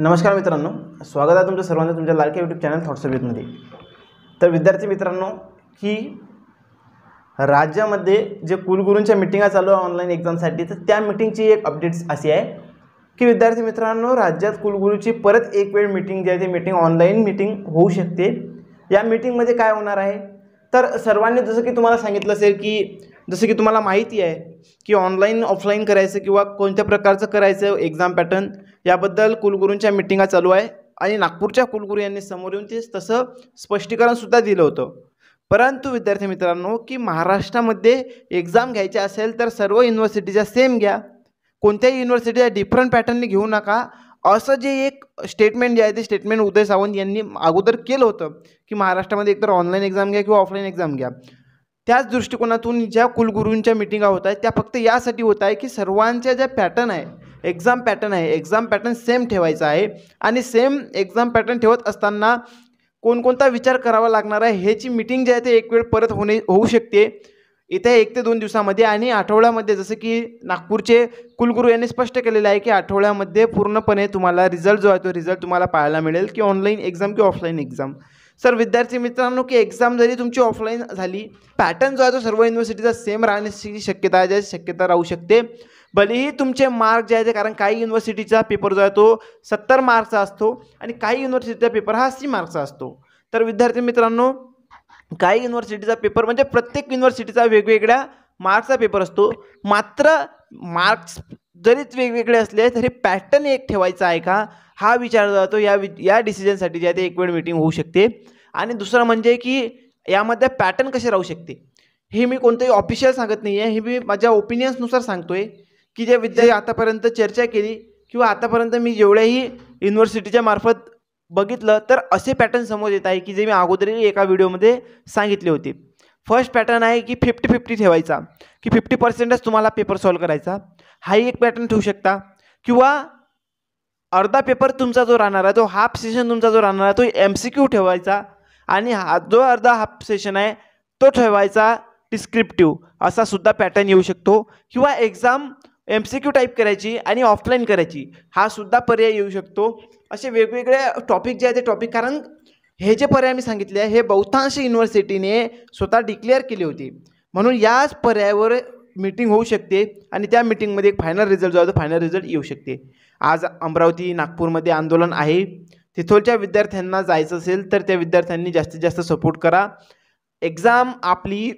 नमस्कार मित्रांनो स्वागत आहे तुमचं सर्वांचं तुमच्या लाडक्या यूट्यूब चॅनल थॉट्सअपमध्ये तर विद्यार्थी मित्रांनो की राज्यामध्ये जे कुलगुरूंच्या मिटिंगा चालू आहे ऑनलाईन एक्झामसाठी तर त्या मिटिंगची एक अपडेट्स अशी आहे की विद्यार्थी मित्रांनो राज्यात कुलगुरूची परत एक वेळ मिटिंग जी आहे ती मिटिंग ऑनलाईन मिटिंग होऊ शकते या मिटिंगमध्ये काय होणार आहे तर सर्वांनी जसं की तुम्हाला सांगितलं असेल की जसं की तुम्हाला माहिती आहे की ऑनलाईन ऑफलाईन करायचं किंवा कोणत्या प्रकारचं करायचं एक्झाम पॅटर्न याबद्दल कुलगुरूंच्या मिटिंगा चालू आहे आणि नागपूरच्या कुलगुरू यांनी समोर येऊन ते तसं स्पष्टीकरणसुद्धा दिलं होतं परंतु विद्यार्थी मित्रांनो की महाराष्ट्रामध्ये एक्झाम घ्यायची असेल तर सर्व युनिव्हर्सिटीच्या सेम घ्या कोणत्याही युनिव्हर्सिटीच्या डिफरंट पॅटर्नने घेऊ नका असं जे एक स्टेटमेंट जे आहे ते स्टेटमेंट उदय सावंत यांनी अगोदर केलं होतं की महाराष्ट्रामध्ये एकतर ऑनलाईन एक्झाम घ्या किंवा ऑफलाईन एक्झाम घ्या त्याच दृष्टिकोनातून ज्या कुलगुरूंच्या मिटिंगा होत आहेत त्या फक्त यासाठी होत आहे की सर्वांच्या ज्या पॅटर्न आहे एक्झाम पॅटर्न आहे एक्झाम पॅटर्न सेम ठेवायचा आहे आणि सेम एक्झाम पॅटर्न ठेवत असताना कोणकोणता विचार करावा लागणार आहे ह्याची मिटिंग जी आहे ते एक वेळ परत होणे होऊ शकते येत्या एक ते दोन दिवसामध्ये आणि आठवड्यामध्ये जसं की नागपूरचे कुलगुरू यांनी स्पष्ट केलेलं आहे की आठवड्यामध्ये पूर्णपणे तुम्हाला रिझल्ट जो आहे तो रिझल्ट तुम्हाला पाहायला मिळेल की ऑनलाईन एक्झाम की ऑफलाईन एक्झाम सर विद्यार्थी मित्रांनो की एक्झाम जरी तुमची ऑफलाईन झाली पॅटर्न जो आहे तो सर्व युनिव्हर्सिटीचा सेम राहण्याची शक्यता आहे शक्यता राहू शकते भलेही तुमचे मार्क जे आहेत कारण काही युनिव्हर्सिटीचा पेपर जो आहे तो सत्तर मार्क्सचा असतो आणि काही युनिव्हर्सिटीचा पेपर हा अस्सी मार्क्सचा असतो तर विद्यार्थी मित्रांनो काही युनिव्हर्सिटीचा पेपर म्हणजे प्रत्येक युनिव्हर्सिटीचा वेगवेगळ्या मार्क्सचा पेपर असतो मात्र मार्क्स जरीच वेगवेगळे असले तरी पॅटर्न एक ठेवायचा आहे का हा विचार जातो या वि या डिसिजनसाठी जे आहे ते एक वेळ मीटिंग होऊ शकते आणि दुसरं म्हणजे की यामध्ये पॅटर्न कसे राहू शकते हे मी कोणतंही ऑफिशियल सांगत नाही आहे हे मी माझ्या ओपिनियन्सनुसार सांगतो आहे की जे विद्यार्थी आतापर्यंत चर्चा केली किंवा आतापर्यंत मी जेवढ्याही युनिव्हर्सिटीच्या मार्फत बघितलं तर असे पॅटर्न समोर येत आहे की जे मी अगोदरही एका व्हिडिओमध्ये सांगितले होते फर्स्ट पॅटर्न आहे की फिफ्टी फिफ्टी ठेवायचा की फिफ्टी पर्सेंटच तुम्हाला पेपर सॉल्व करायचा हाही एक पॅटर्न ठेवू शकता किंवा अर्धा पेपर तुमचा जो राहणार आहे तो हाफ सेशन तुमचा जो राहणार आहे तो एम सी क्यू ठेवायचा आणि हा जो अर्धा हाफ सेशन आहे तो ठेवायचा डिस्क्रिप्टिव्ह असा सुद्धा पॅटर्न येऊ शकतो किंवा exam M C Q type करायची आणि ऑफलाईन करायची हा सुद्धा पर्याय येऊ शकतो असे वेगवेगळे टॉपिक जे आहे ते टॉपिक कारण हे जे पर्याय मी सांगितले हे बहुतांश युनिव्हर्सिटीने स्वतः डिक्लेअर केले होते म्हणून याच पर्यायावर मीटिंग होऊ शकते आणि त्या मीटिंगमध्ये एक फायनल रिझल्ट जो आहे तो फायनल रिझल्ट येऊ शकते आज अमरावती नागपूरमध्ये आंदोलन आहे तिथोलच्या विद्यार्थ्यांना जायचं असेल तर त्या विद्यार्थ्यांनी जास्तीत जास्त सपोर्ट करा एक्झाम आपली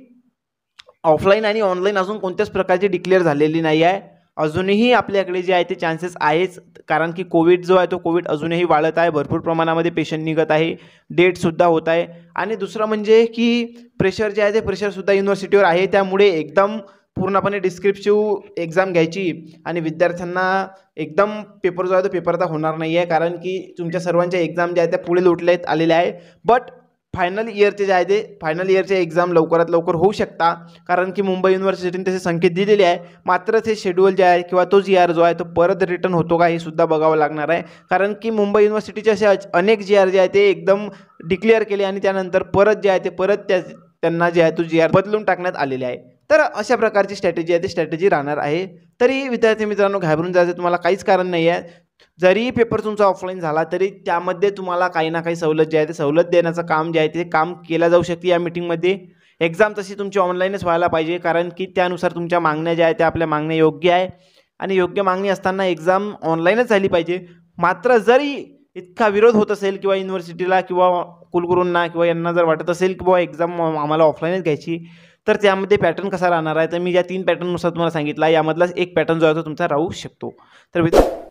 ऑफलाईन आणि ऑनलाईन अजून कोणत्याच प्रकारची डिक्लेअर झालेली नाही आहे अजूनही आपल्याकडे जे आहे ते चान्सेस आहेच कारण की कोविड जो आहे तो कोविड अजूनही वाढत आहे भरपूर प्रमाणामध्ये पेशंट निघत आहे डेटसुद्धा होत आहे आणि दुसरं म्हणजे की प्रेशर जे आहे ते प्रेशरसुद्धा युनिव्हर्सिटीवर आहे त्यामुळे एकदम पूर्णपणे डिस्क्रिप्टिव्ह एक्झाम घ्यायची आणि विद्यार्थ्यांना एकदम पेपर जो आहे तो पेपर आता होणार नाही आहे कारण की तुमच्या सर्वांच्या एक्झाम ज्या आहेत त्या पुढे लोटल्यात आलेल्या आहे बट फायनल इयरचे जे आहे ते फायनल इयरचे एक्झाम लवकरात लवकर होऊ शकता कारण की मुंबई युनिव्हर्सिटीने तसे संकेत दिलेले आहे मात्र ते शेड्यूल जे आहे किंवा तोच इयर जो आहे तो परत रिटर्न होतो का हे सुद्धा बघावं लागणार आहे कारण की मुंबई युनिव्हर्सिटीचे असे अनेक जी आर जे आहे ते एकदम डिक्लेअर केले आणि त्यानंतर परत जे आहे ते परत त्या त्यांना जे आहे तो जी आर बदलून टाकण्यात आलेले आहे तर अशा प्रकारची स्ट्रॅटेजी आहे ती स्ट्रॅटेजी राहणार आहे तरी विद्यार्थी मित्रांनो घाबरून जायचं तुम्हाला काहीच कारण नाही आहे जरी पेपर तुमचा ऑफलाईन झाला तरी त्यामध्ये तुम्हाला काही ना काही सवलत जे आहे ते सवलत देण्याचं काम जे आहे ते काम केलं जाऊ शकते या मिटिंगमध्ये एक्झाम तशी तुमची ऑनलाईनच व्हायला पाहिजे कारण की त्यानुसार तुमच्या मागण्या ज्या आहेत त्या आपल्या मागण्या योग्य आहे आणि योग्य मागणी असताना एक्झाम ऑनलाईनच झाली पाहिजे मात्र जरी इतका विरोध होत असेल किंवा युनिव्हर्सिटीला किंवा कुलगुरूंना किंवा यांना जर वाटत असेल की बाबा एक्झाम आम्हाला ऑफलाईनच घ्यायची तर त्यामध्ये पॅटर्न कसा राहणार आहे तर मी ज्या तीन पॅटर्ननुसार तुम्हाला सांगितला यामधलाच एक पॅटर्न जो आहे तो तुमचा राहू शकतो तर